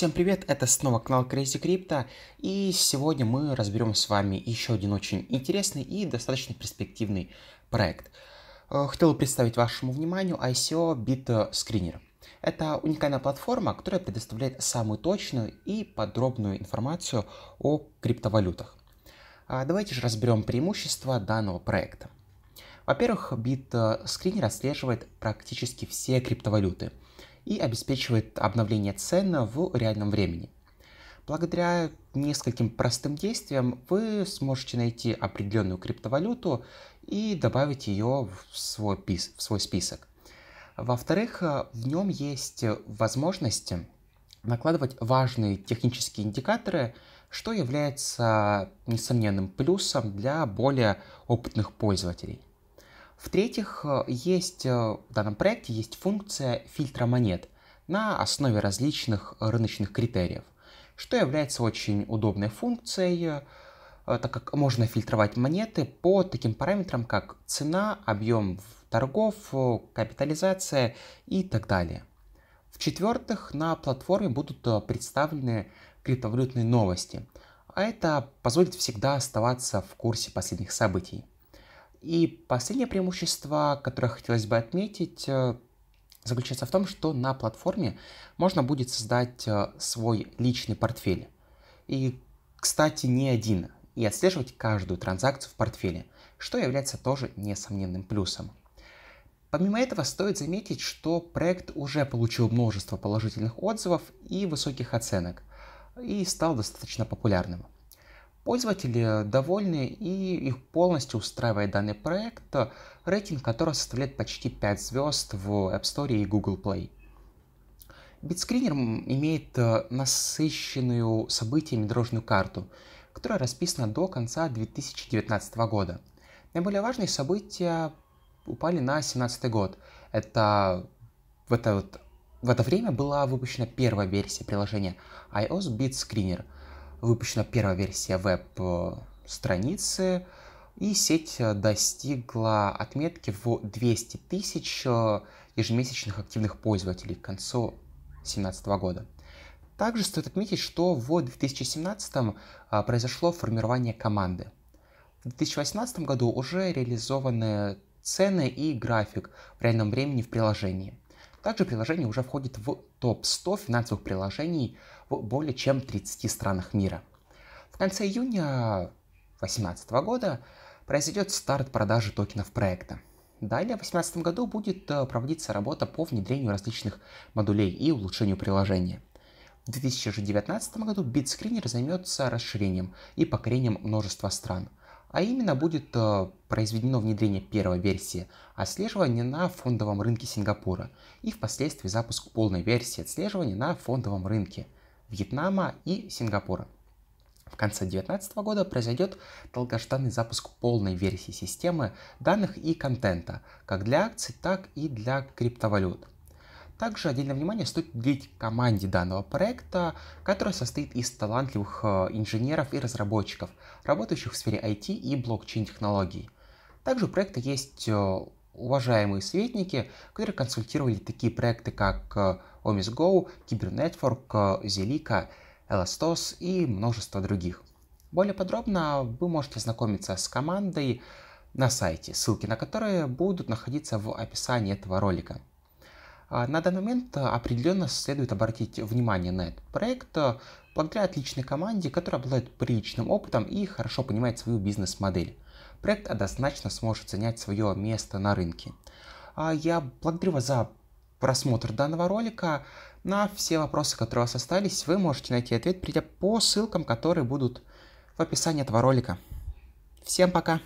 Всем привет, это снова канал Crazy Crypto, и сегодня мы разберем с вами еще один очень интересный и достаточно перспективный проект. Э, хотел представить вашему вниманию ICO BitScreener. Это уникальная платформа, которая предоставляет самую точную и подробную информацию о криптовалютах. А, давайте же разберем преимущества данного проекта. Во-первых, BitScreener отслеживает практически все криптовалюты – и обеспечивает обновление цен в реальном времени. Благодаря нескольким простым действиям вы сможете найти определенную криптовалюту и добавить ее в свой, пис в свой список. Во-вторых, э, в нем есть возможности накладывать важные технические индикаторы, что является несомненным плюсом для более опытных пользователей. В-третьих, э, есть э, в данном проекте есть функция фильтра монет на основе различных рыночных критериев, что является очень удобной функцией, э, так как можно фильтровать монеты по таким параметрам, как цена, объем торгов, капитализация и так далее. В-четвертых, на платформе будут представлены криптовалютные новости, а это позволит всегда оставаться в курсе последних событий. И последнее преимущество, которое хотелось бы отметить, э, заключается в том, что на платформе можно будет создать э, свой личный портфель. И, кстати, не один. И отслеживать каждую транзакцию в портфеле, что является тоже несомненным плюсом. Помимо этого, стоит заметить, что проект уже получил множество положительных отзывов и высоких оценок, и стал достаточно популярным. Пользователи довольны и их полностью устраивает данный проект, рейтинг которого составляет почти 5 звезд в App Store и Google Play. Битскринер имеет э, насыщенную событиями дорожную карту, которая расписана до конца 2019 года. Наиболее важные события упали на 2017 год. Это в это, вот, в это время была выпущена первая версия приложения iOS BitScreener – выпущена первая версия веб-страницы, и сеть достигла отметки в 200 тысяч э, ежемесячных активных пользователей к концу 2017 года. Также стоит отметить, что в 2017 э, произошло формирование команды. В 2018 году уже реализованы цены и график в реальном времени в приложении. Также приложение уже входит в топ-100 финансовых приложений в более чем 30 странах мира. В конце июня 2018 года произойдет старт продажи токенов проекта. Далее в 2018 году будет э, проводиться работа по внедрению различных модулей и улучшению приложения. В 2019 году BitScreener займется расширением и покорением множества стран – а именно будет э, произведено внедрение первой версии отслеживания на фондовом рынке Сингапура и впоследствии запуск полной версии отслеживания на фондовом рынке Вьетнама и Сингапура. В конце 2019 года произойдет долгожданный запуск полной версии системы данных и контента, как для акций, так и для криптовалют – также отдельное внимание стоит уделить команде данного проекта, которая состоит из талантливых э, инженеров и разработчиков, работающих в сфере IT и блокчейн-технологий. Также у проекта есть э, уважаемые советники, которые консультировали такие проекты, как э, OmisGo, Cybernetwork, Zelika, Elastos и множество других. Более подробно вы можете ознакомиться с командой на сайте, ссылки на которые будут находиться в описании этого ролика. А на данный момент э, определенно следует обратить внимание на этот проект э, благодаря отличной команде, которая обладает приличным опытом и хорошо понимает свою бизнес-модель. Проект однозначно сможет занять свое место на рынке. А я благодарю вас за просмотр данного ролика. На все вопросы, которые у вас остались, вы можете найти ответ, придя по ссылкам, которые будут в описании этого ролика. Всем пока!